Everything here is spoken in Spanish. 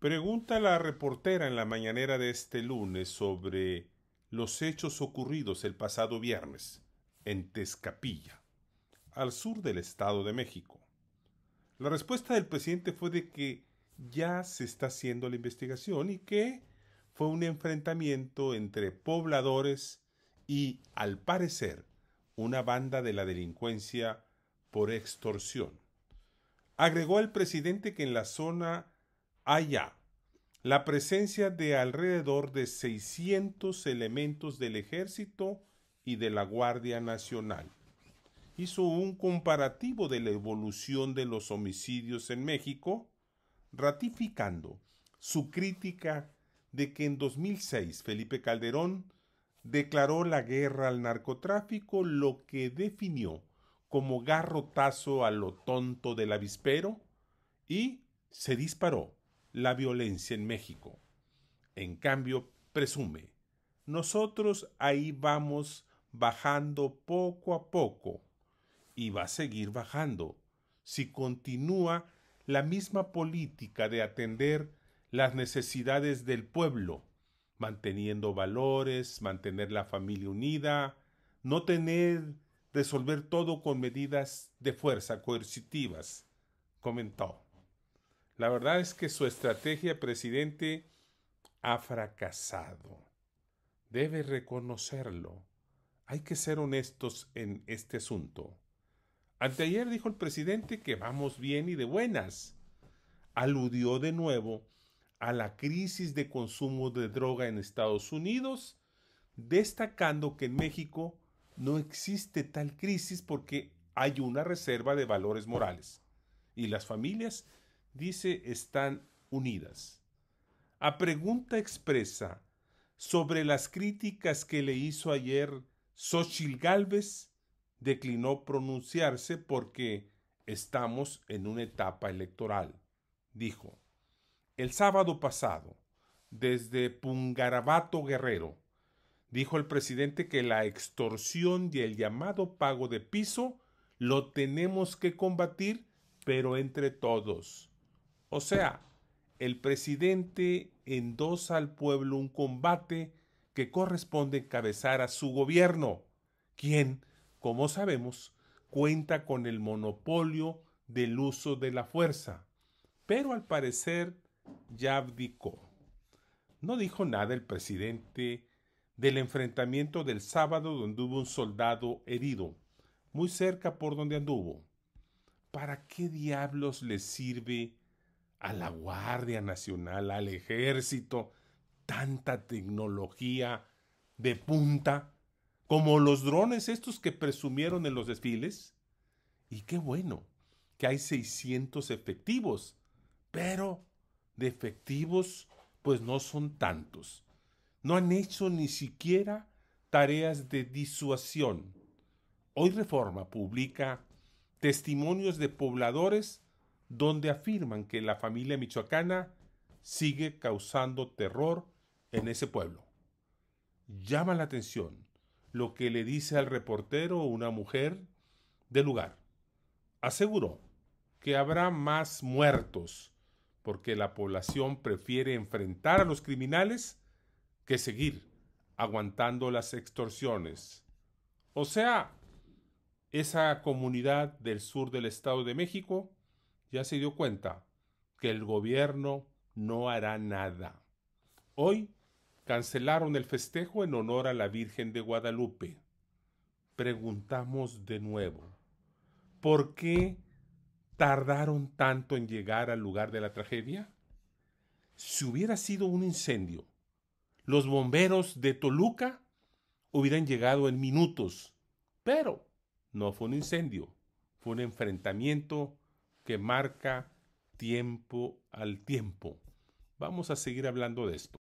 Pregunta la reportera en la mañanera de este lunes sobre los hechos ocurridos el pasado viernes en Tezcapilla, al sur del Estado de México. La respuesta del presidente fue de que ya se está haciendo la investigación y que fue un enfrentamiento entre pobladores y, al parecer, una banda de la delincuencia por extorsión. Agregó el presidente que en la zona allá la presencia de alrededor de 600 elementos del ejército y de la Guardia Nacional. Hizo un comparativo de la evolución de los homicidios en México, ratificando su crítica de que en 2006 Felipe Calderón declaró la guerra al narcotráfico, lo que definió como garrotazo a lo tonto del avispero, y se disparó la violencia en México. En cambio, presume, nosotros ahí vamos bajando poco a poco y va a seguir bajando si continúa la misma política de atender las necesidades del pueblo, manteniendo valores, mantener la familia unida, no tener resolver todo con medidas de fuerza coercitivas, comentó. La verdad es que su estrategia, presidente, ha fracasado. Debe reconocerlo. Hay que ser honestos en este asunto. Anteayer dijo el presidente que vamos bien y de buenas. Aludió de nuevo a la crisis de consumo de droga en Estados Unidos, destacando que en México no existe tal crisis porque hay una reserva de valores morales y las familias dice están unidas. A pregunta expresa sobre las críticas que le hizo ayer Xochil Gálvez, declinó pronunciarse porque estamos en una etapa electoral. Dijo, el sábado pasado, desde Pungarabato Guerrero, dijo el presidente que la extorsión y el llamado pago de piso lo tenemos que combatir, pero entre todos. O sea, el presidente endosa al pueblo un combate que corresponde encabezar a su gobierno, quien, como sabemos, cuenta con el monopolio del uso de la fuerza. Pero al parecer ya abdicó. No dijo nada el presidente del enfrentamiento del sábado donde hubo un soldado herido, muy cerca por donde anduvo. ¿Para qué diablos le sirve a la Guardia Nacional, al ejército, tanta tecnología de punta, como los drones estos que presumieron en los desfiles. Y qué bueno que hay 600 efectivos, pero de efectivos pues no son tantos. No han hecho ni siquiera tareas de disuasión. Hoy Reforma publica testimonios de pobladores donde afirman que la familia michoacana sigue causando terror en ese pueblo. Llama la atención lo que le dice al reportero una mujer del lugar. Aseguró que habrá más muertos porque la población prefiere enfrentar a los criminales que seguir aguantando las extorsiones. O sea, esa comunidad del sur del Estado de México ya se dio cuenta que el gobierno no hará nada. Hoy cancelaron el festejo en honor a la Virgen de Guadalupe. Preguntamos de nuevo, ¿por qué tardaron tanto en llegar al lugar de la tragedia? Si hubiera sido un incendio, los bomberos de Toluca hubieran llegado en minutos, pero no fue un incendio, fue un enfrentamiento que marca tiempo al tiempo. Vamos a seguir hablando de esto.